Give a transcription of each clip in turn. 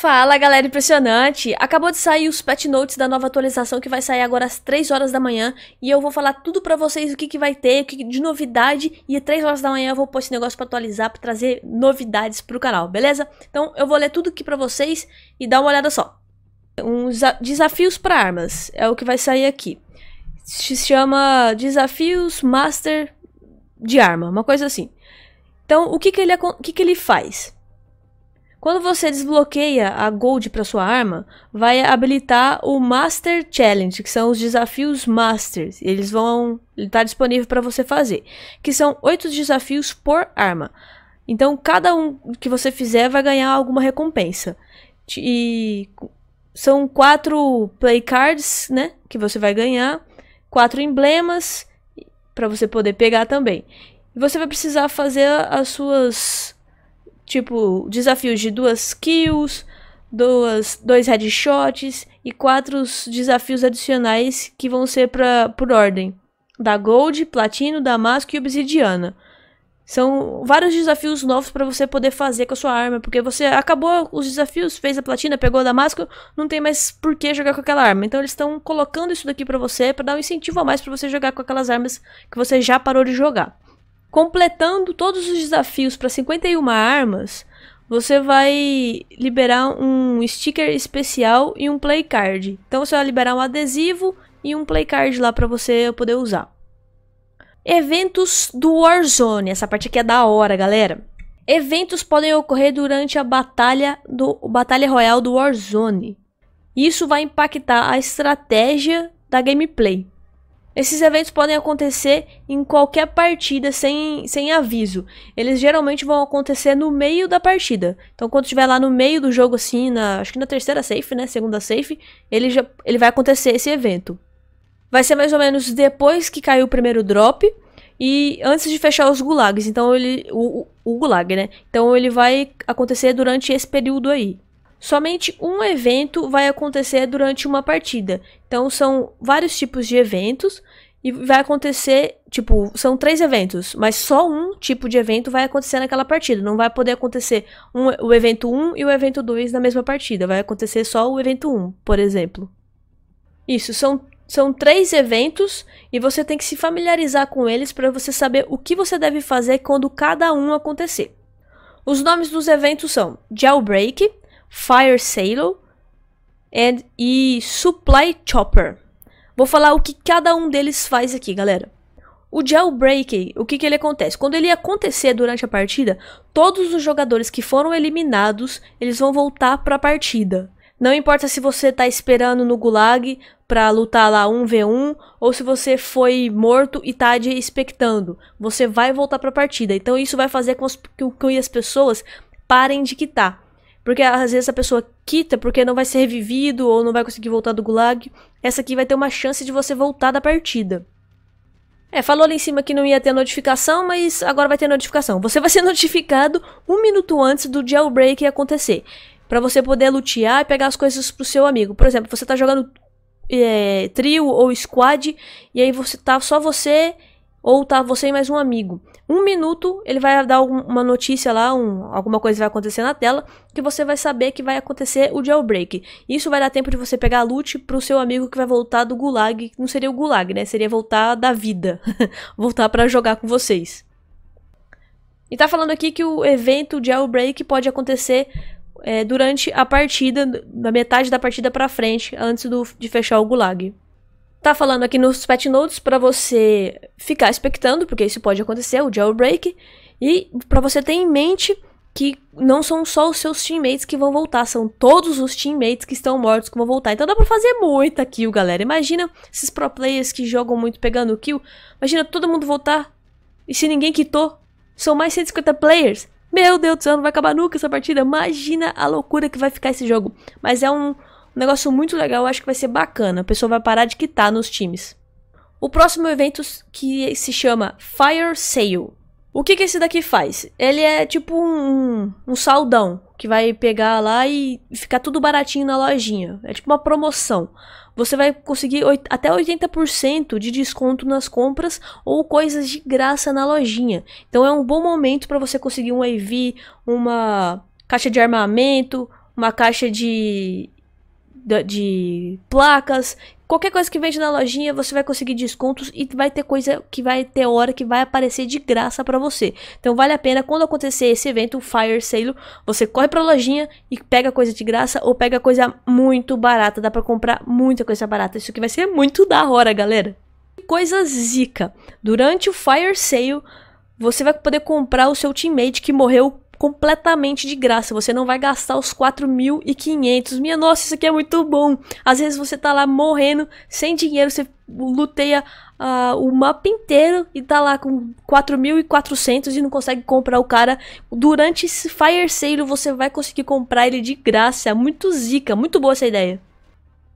Fala galera impressionante! Acabou de sair os patch notes da nova atualização que vai sair agora às 3 horas da manhã e eu vou falar tudo pra vocês o que, que vai ter, o que de novidade e às 3 horas da manhã eu vou pôr esse negócio pra atualizar, pra trazer novidades pro canal, beleza? Então eu vou ler tudo aqui pra vocês e dar uma olhada só. Uns desafios pra armas, é o que vai sair aqui. Se chama Desafios Master de Arma, uma coisa assim. Então o que, que, ele, que, que ele faz? Quando você desbloqueia a Gold para sua arma, vai habilitar o Master Challenge, que são os desafios Masters. Eles vão estar tá disponível para você fazer, que são oito desafios por arma. Então, cada um que você fizer vai ganhar alguma recompensa. E são quatro play cards, né, que você vai ganhar, quatro emblemas para você poder pegar também. E você vai precisar fazer as suas Tipo, desafios de duas kills, duas, dois headshots e quatro desafios adicionais que vão ser pra, por ordem: da Gold, Platino, Damasco e Obsidiana. São vários desafios novos para você poder fazer com a sua arma, porque você acabou os desafios, fez a platina, pegou a Damasco, não tem mais por que jogar com aquela arma. Então eles estão colocando isso daqui para você para dar um incentivo a mais para você jogar com aquelas armas que você já parou de jogar. Completando todos os desafios para 51 armas, você vai liberar um sticker especial e um play card. Então você vai liberar um adesivo e um play card lá para você poder usar. Eventos do Warzone. Essa parte aqui é da hora, galera. Eventos podem ocorrer durante a batalha do Batalha Royal do Warzone. Isso vai impactar a estratégia da gameplay. Esses eventos podem acontecer em qualquer partida sem, sem aviso. Eles geralmente vão acontecer no meio da partida. Então, quando estiver lá no meio do jogo, assim, na, acho que na terceira safe, né? Segunda safe, ele, já, ele vai acontecer esse evento. Vai ser mais ou menos depois que caiu o primeiro drop e antes de fechar os gulags. Então, ele. O, o, o gulag, né? Então, ele vai acontecer durante esse período aí. Somente um evento vai acontecer durante uma partida. Então são vários tipos de eventos e vai acontecer, tipo, são três eventos, mas só um tipo de evento vai acontecer naquela partida. Não vai poder acontecer um, o evento 1 e o evento 2 na mesma partida. Vai acontecer só o evento 1, por exemplo. Isso, são, são três eventos e você tem que se familiarizar com eles para você saber o que você deve fazer quando cada um acontecer. Os nomes dos eventos são Jailbreak, Fire Sailor and, e Supply Chopper. Vou falar o que cada um deles faz aqui, galera. O jailbreak, o que, que ele acontece? Quando ele acontecer durante a partida, todos os jogadores que foram eliminados, eles vão voltar para a partida. Não importa se você está esperando no gulag para lutar lá 1v1 ou se você foi morto e está expectando, você vai voltar para a partida. Então isso vai fazer com, que as pessoas parem de quitar. Porque às vezes a pessoa quita porque não vai ser revivido ou não vai conseguir voltar do gulag. Essa aqui vai ter uma chance de você voltar da partida. É, falou ali em cima que não ia ter notificação, mas agora vai ter notificação. Você vai ser notificado um minuto antes do jailbreak acontecer. para você poder lutear e pegar as coisas pro seu amigo. Por exemplo, você tá jogando é, trio ou squad, e aí você tá só você ou tá você e mais um amigo. Um minuto ele vai dar uma notícia lá, um, alguma coisa vai acontecer na tela, que você vai saber que vai acontecer o jailbreak. Isso vai dar tempo de você pegar a loot pro seu amigo que vai voltar do gulag, não seria o gulag, né? Seria voltar da vida, voltar para jogar com vocês. E tá falando aqui que o evento jailbreak pode acontecer é, durante a partida, da metade da partida para frente, antes do, de fechar o gulag. Tá falando aqui nos patch notes para você ficar expectando, porque isso pode acontecer, o jailbreak, e para você ter em mente que não são só os seus teammates que vão voltar, são todos os teammates que estão mortos que vão voltar. Então dá pra fazer muita kill, galera. Imagina esses pro players que jogam muito pegando kill. Imagina todo mundo voltar e se ninguém quitou. São mais 150 players. Meu Deus do céu, não vai acabar nunca essa partida. Imagina a loucura que vai ficar esse jogo. Mas é um, um negócio muito legal, acho que vai ser bacana. A pessoa vai parar de quitar nos times. O próximo evento que se chama Fire Sale. O que, que esse daqui faz? Ele é tipo um, um saldão que vai pegar lá e ficar tudo baratinho na lojinha. É tipo uma promoção. Você vai conseguir até 80% de desconto nas compras ou coisas de graça na lojinha. Então é um bom momento para você conseguir um AV, uma caixa de armamento, uma caixa de de, de placas, qualquer coisa que vende na lojinha, você vai conseguir descontos e vai ter coisa que vai ter hora que vai aparecer de graça para você. Então vale a pena quando acontecer esse evento, o Fire Sale, você corre para a lojinha e pega coisa de graça ou pega coisa muito barata, dá para comprar muita coisa barata. Isso que vai ser muito da hora, galera. Coisa zica. Durante o Fire Sale, você vai poder comprar o seu teammate que morreu completamente de graça. Você não vai gastar os 4.500. Minha nossa, isso aqui é muito bom. Às vezes você tá lá morrendo, sem dinheiro, você luteia uh, o mapa inteiro e tá lá com 4.400 e não consegue comprar o cara. Durante esse Fire Sale você vai conseguir comprar ele de graça. É muito zica, muito boa essa ideia.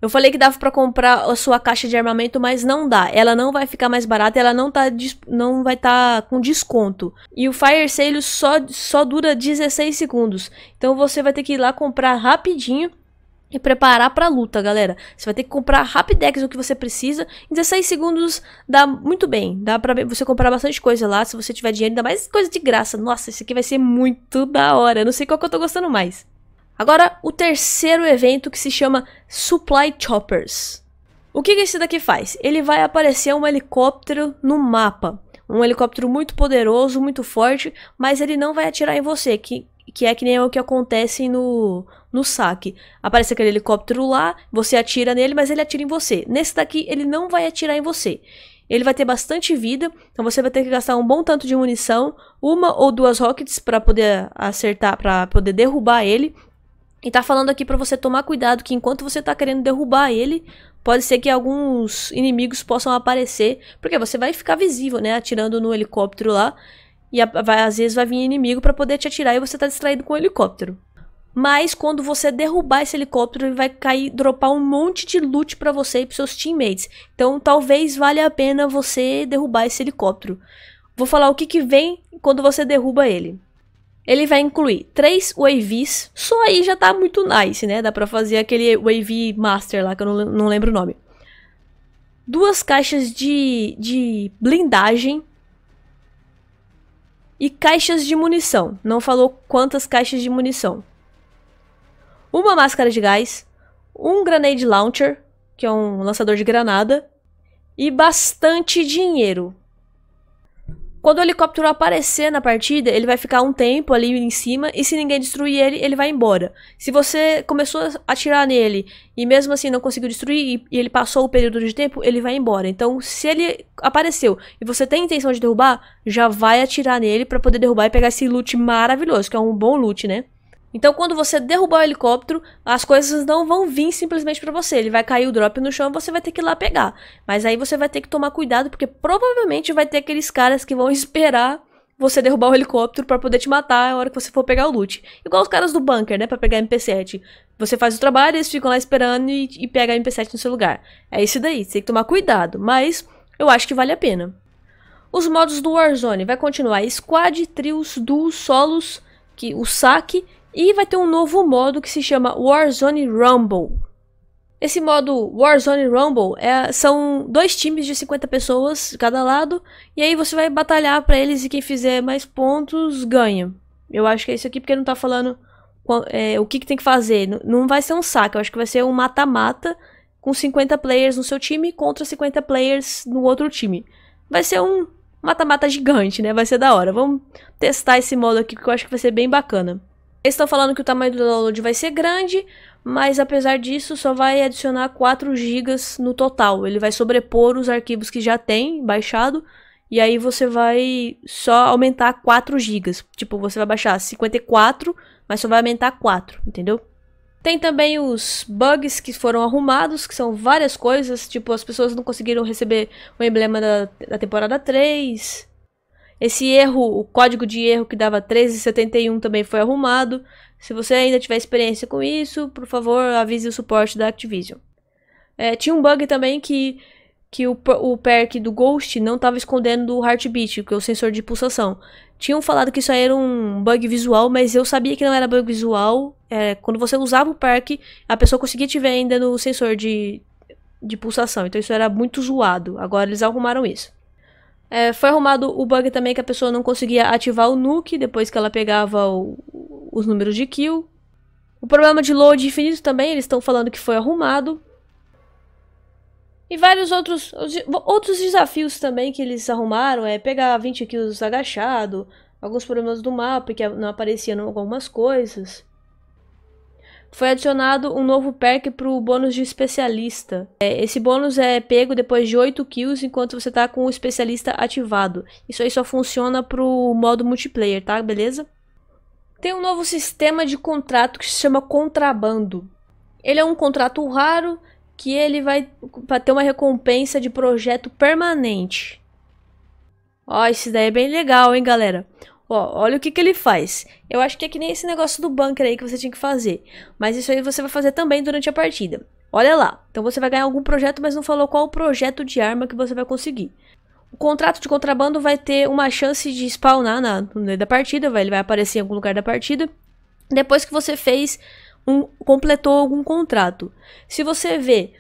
Eu falei que dava para comprar a sua caixa de armamento, mas não dá. Ela não vai ficar mais barata, ela não, tá, não vai estar tá com desconto. E o Fire Sale só, só dura 16 segundos. Então você vai ter que ir lá comprar rapidinho e preparar para a luta, galera. Você vai ter que comprar Rapidex o que você precisa. Em 16 segundos dá muito bem. Dá para você comprar bastante coisa lá, se você tiver dinheiro, ainda mais coisa de graça. Nossa, isso aqui vai ser muito da hora. Eu não sei qual que eu tô gostando mais. Agora, o terceiro evento que se chama Supply Choppers. O que, que esse daqui faz? Ele vai aparecer um helicóptero no mapa. Um helicóptero muito poderoso, muito forte, mas ele não vai atirar em você, que, que é que nem é o que acontece no, no saque. Aparece aquele helicóptero lá, você atira nele, mas ele atira em você. Nesse daqui, ele não vai atirar em você. Ele vai ter bastante vida, então você vai ter que gastar um bom tanto de munição, uma ou duas rockets para poder acertar, para poder derrubar ele, e tá falando aqui para você tomar cuidado que enquanto você tá querendo derrubar ele, pode ser que alguns inimigos possam aparecer, porque você vai ficar visível, né, atirando no helicóptero lá, e a, vai, às vezes vai vir inimigo para poder te atirar e você tá distraído com o helicóptero. Mas quando você derrubar esse helicóptero, ele vai cair, dropar um monte de loot para você e pros seus teammates. Então talvez valha a pena você derrubar esse helicóptero. Vou falar o que, que vem quando você derruba ele. Ele vai incluir três waves, só aí já tá muito nice, né? Dá pra fazer aquele wave master lá, que eu não, não lembro o nome. Duas caixas de, de blindagem e caixas de munição. Não falou quantas caixas de munição. Uma máscara de gás, um grenade launcher, que é um lançador de granada, e bastante dinheiro. Quando o helicóptero aparecer na partida, ele vai ficar um tempo ali em cima e se ninguém destruir ele, ele vai embora. Se você começou a atirar nele e mesmo assim não conseguiu destruir e ele passou o período de tempo, ele vai embora. Então, se ele apareceu e você tem intenção de derrubar, já vai atirar nele para poder derrubar e pegar esse loot maravilhoso, que é um bom loot, né? Então, quando você derrubar o helicóptero, as coisas não vão vir simplesmente para você. Ele vai cair o drop no chão, você vai ter que ir lá pegar. Mas aí você vai ter que tomar cuidado, porque provavelmente vai ter aqueles caras que vão esperar você derrubar o helicóptero para poder te matar a hora que você for pegar o loot. Igual os caras do bunker, né, para pegar MP7. Você faz o trabalho, eles ficam lá esperando e, e pega MP7 no seu lugar. É isso daí, você tem que tomar cuidado, mas eu acho que vale a pena. Os modos do Warzone vai continuar squad, trios, duos, solos, que o saque e vai ter um novo modo que se chama Warzone Rumble. Esse modo Warzone Rumble é, são dois times de 50 pessoas de cada lado, e aí você vai batalhar para eles e quem fizer mais pontos ganha. Eu acho que é isso aqui porque não tá falando é, o que, que, tem que fazer. Não, vai ser um saco, eu acho que vai ser um mata-mata com 50 players no seu time contra 50 players no outro time. Vai ser um mata-mata gigante, né? Vai ser da hora. Vamos testar esse modo aqui que eu acho que vai ser bem bacana. Eles estão falando que o tamanho do download vai ser grande, mas apesar disso só vai adicionar 4 GB no total. Ele vai sobrepor os arquivos que já tem baixado e aí você vai só aumentar 4 GB. Tipo, você vai baixar 54, mas só vai aumentar 4, entendeu? Tem também os bugs que foram arrumados, que são várias coisas, tipo, as pessoas não conseguiram receber o emblema da, da temporada 3, esse erro, o código de erro que dava 1371 também foi arrumado. Se você ainda tiver experiência com isso, por favor, avise o suporte da Activision. É, tinha um bug também que, que o, o perk do Ghost não estava escondendo o Heartbeat, que é o sensor de pulsação. Tinham falado que isso aí era um bug visual, mas eu sabia que não era bug visual. É, quando você usava o perk, a pessoa conseguia tiver ainda no sensor de, de pulsação. Então isso era muito zoado. Agora eles arrumaram isso. É, foi arrumado o bug também que a pessoa não conseguia ativar o nuke depois que ela pegava o, os números de kill. O problema de load infinito também, eles estão falando que foi arrumado. E vários outros, outros desafios também que eles arrumaram, é pegar 20 kills agachado, alguns problemas do mapa que não apareciam algumas coisas foi adicionado um novo perk para o bônus de especialista. É, esse bônus é pego depois de 8 kills enquanto você tá com o especialista ativado. Isso aí só funciona para o modo multiplayer, tá? Beleza? Tem um novo sistema de contrato que se chama contrabando. Ele é um contrato raro que ele vai para ter uma recompensa de projeto permanente. Ó, esse daí é bem legal, hein, galera? Ó, olha o que, que ele faz. Eu acho que é que nem esse negócio do bunker aí que você tinha que fazer. Mas isso aí você vai fazer também durante a partida. Olha lá. Então você vai ganhar algum projeto, mas não falou qual o projeto de arma que você vai conseguir. O contrato de contrabando vai ter uma chance de spawnar na, no meio da partida, vai, ele vai aparecer em algum lugar da partida. Depois que você fez um, completou algum contrato. Se você vê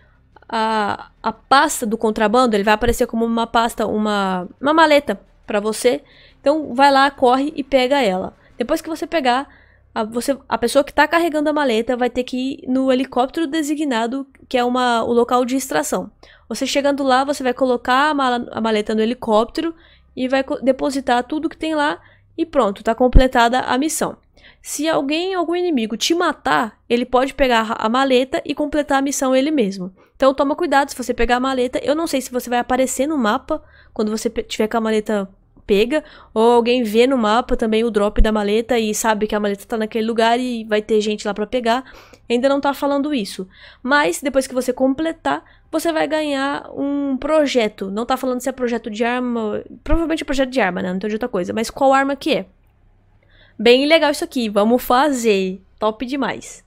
a, a pasta do contrabando, ele vai aparecer como uma pasta, uma, uma maleta para você, então vai lá, corre e pega ela. Depois que você pegar, a, você, a pessoa que está carregando a maleta vai ter que ir no helicóptero designado, que é uma, o local de extração. Você chegando lá, você vai colocar a, mala, a maleta no helicóptero e vai depositar tudo que tem lá e pronto, está completada a missão. Se alguém, algum inimigo te matar, ele pode pegar a maleta e completar a missão ele mesmo. Então toma cuidado se você pegar a maleta. Eu não sei se você vai aparecer no mapa quando você tiver com a maleta pega, ou alguém vê no mapa também o drop da maleta e sabe que a maleta tá naquele lugar e vai ter gente lá para pegar. Ainda não tá falando isso. Mas depois que você completar, você vai ganhar um projeto. Não tá falando se é projeto de arma, provavelmente é projeto de arma, né? Não tem de outra coisa, mas qual arma que é? Bem legal isso aqui, vamos fazer. Top demais.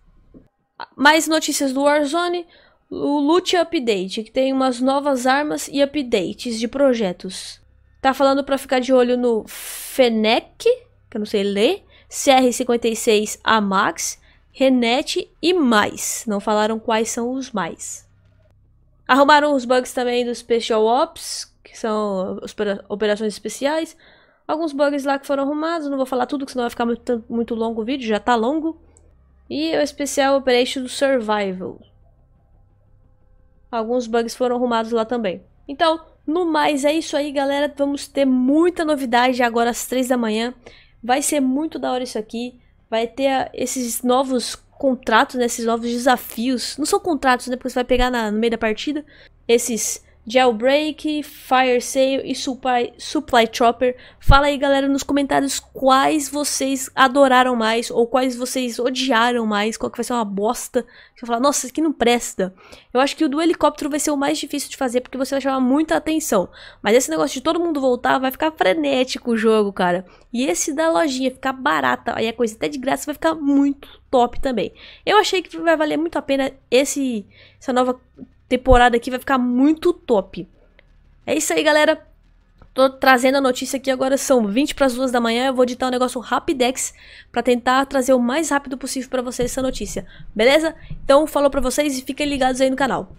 Mais notícias do Warzone, o Loot Update, que tem umas novas armas e updates de projetos. Tá falando para ficar de olho no Fenec, que eu não sei ler, CR56 a Max Renet e mais. Não falaram quais são os mais. Arrumaram os bugs também dos Special Ops, que são operações especiais. Alguns bugs lá que foram arrumados, não vou falar tudo, que senão vai ficar muito, muito longo o vídeo, já tá longo. E o Special Operation Survival. Alguns bugs foram arrumados lá também. Então, no mais, é isso aí, galera. Vamos ter muita novidade agora às 3 da manhã. Vai ser muito da hora isso aqui. Vai ter ah, esses novos contratos, né? esses novos desafios. Não são contratos, né? Porque você vai pegar na, no meio da partida. Esses Jailbreak, Fire Sale e Supply, Supply Chopper. Fala aí, galera, nos comentários quais vocês adoraram mais ou quais vocês odiaram mais, qual que vai ser uma bosta. Você vai falar, nossa, isso aqui não presta. Eu acho que o do helicóptero vai ser o mais difícil de fazer porque você vai chamar muita atenção. Mas esse negócio de todo mundo voltar vai ficar frenético o jogo, cara. E esse da lojinha ficar barata, aí a coisa até de graça vai ficar muito top também. Eu achei que vai valer muito a pena esse essa nova temporada aqui vai ficar muito top. É isso aí, galera. Tô trazendo a notícia aqui agora, são 20 para as 2 da manhã. Eu vou editar um negócio Rapidex para tentar trazer o mais rápido possível para vocês essa notícia. Beleza? Então, falou para vocês e fiquem ligados aí no canal.